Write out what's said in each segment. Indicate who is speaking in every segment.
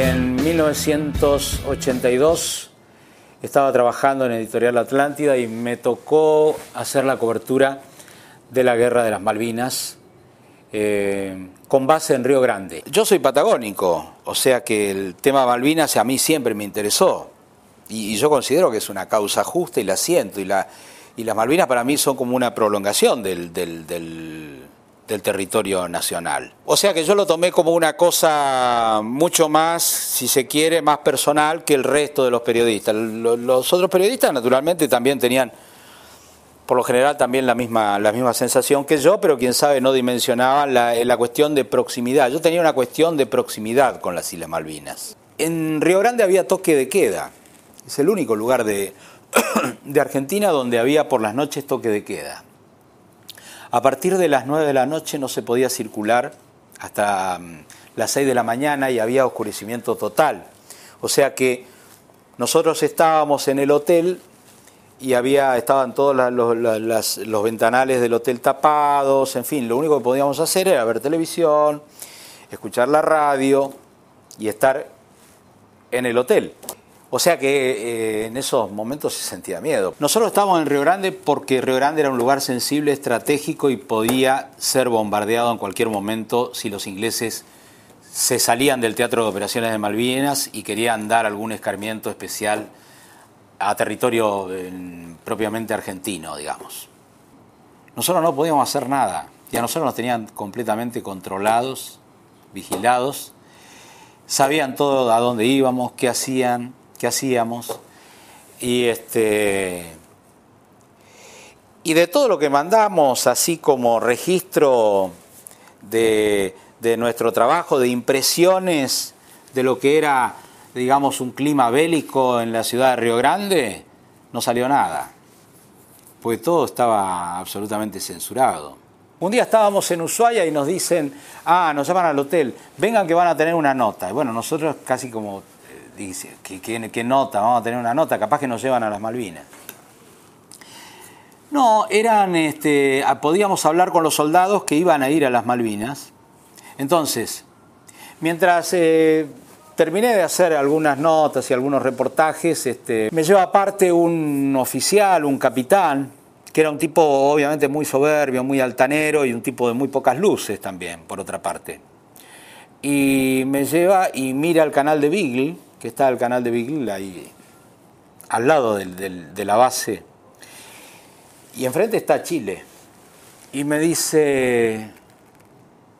Speaker 1: En 1982 estaba trabajando en Editorial Atlántida y me tocó hacer la cobertura de la Guerra de las Malvinas eh, con base en Río Grande. Yo soy patagónico, o sea que el tema Malvinas a mí siempre me interesó y, yo considero que es una causa justa y la siento y, las Malvinas para mí son como una prolongación del del territorio nacional. O sea que yo lo tomé como una cosa mucho más, si se quiere, más personal que el resto de los periodistas. Los otros periodistas naturalmente también tenían, por lo general, también la misma, la misma sensación que yo, pero quién sabe, no dimensionaba la, cuestión de proximidad. Yo tenía una cuestión de proximidad con las Islas Malvinas. En Río Grande había toque de queda. Es el único lugar de, de Argentina donde había por las noches toque de queda. A partir de las 9 de la noche no se podía circular hasta mm, las 6 de la mañana y había oscurecimiento total. O sea que nosotros estábamos en el hotel y había, estaban todos los, ventanales del hotel tapados, en fin, lo único que podíamos hacer era ver televisión, escuchar la radio y estar en el hotel. O sea que eh, en esos momentos se sentía miedo. Nosotros estábamos en Río Grande porque Río Grande era un lugar sensible, estratégico y podía ser bombardeado en cualquier momento si los ingleses se salían del Teatro de Operaciones de Malvinas y querían dar algún escarmiento especial a territorio propiamente argentino, digamos. Nosotros no podíamos hacer nada y a nosotros nos tenían completamente controlados, vigilados, sabían todo a dónde íbamos, qué hacían, que hacíamos. Y este. Y de todo lo que mandamos, así como registro de, de nuestro trabajo, de impresiones de lo que era, digamos, un clima bélico en la ciudad de Río Grande, no salió nada, pues todo estaba absolutamente censurado. Un día estábamos en Ushuaia y nos dicen, ah, nos llaman al hotel, vengan que van a tener una nota. Y bueno, nosotros casi como dice qué, qué nota? Vamos a tener una nota, capaz que nos llevan a las Malvinas. No, eran, este, ah, podíamos hablar con los soldados que iban a ir a las Malvinas. Entonces, mientras eh, terminé de hacer algunas notas y algunos reportajes, este, me lleva aparte un oficial, un capitán, que era un tipo obviamente muy soberbio, muy altanero y un tipo de muy pocas luces también, por otra parte. Y me lleva y mira el canal de Beagle que está el canal de Vigil, ahí al lado de la base. Y enfrente está Chile. Y me dice,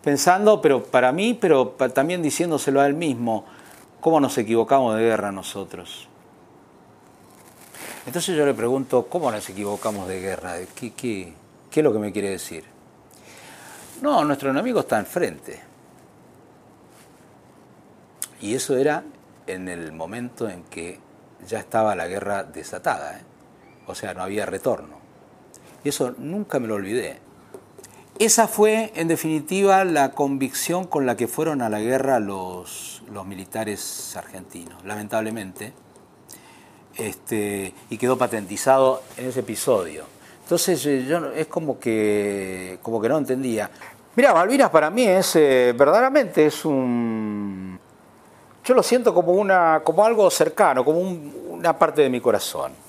Speaker 1: pensando, pero para mí, pero también diciéndoselo a él mismo, ¿cómo nos equivocamos de guerra nosotros? Entonces yo le pregunto, ¿cómo nos equivocamos de guerra? ¿Qué, qué, qué es lo que me quiere decir? No, nuestro enemigo está enfrente. Y eso era en el momento en que ya estaba la guerra desatada, ¿eh? o sea, no había retorno. Y eso nunca me lo olvidé. Esa fue, en definitiva, la convicción con la que fueron a la guerra los, militares argentinos, lamentablemente, este, y quedó patentizado en ese episodio. Entonces, eh, yo es como que, como que no entendía. Mira, Malvinas para mí es, eh, verdaderamente, es un yo lo siento como, una, como algo cercano, como una parte de mi corazón.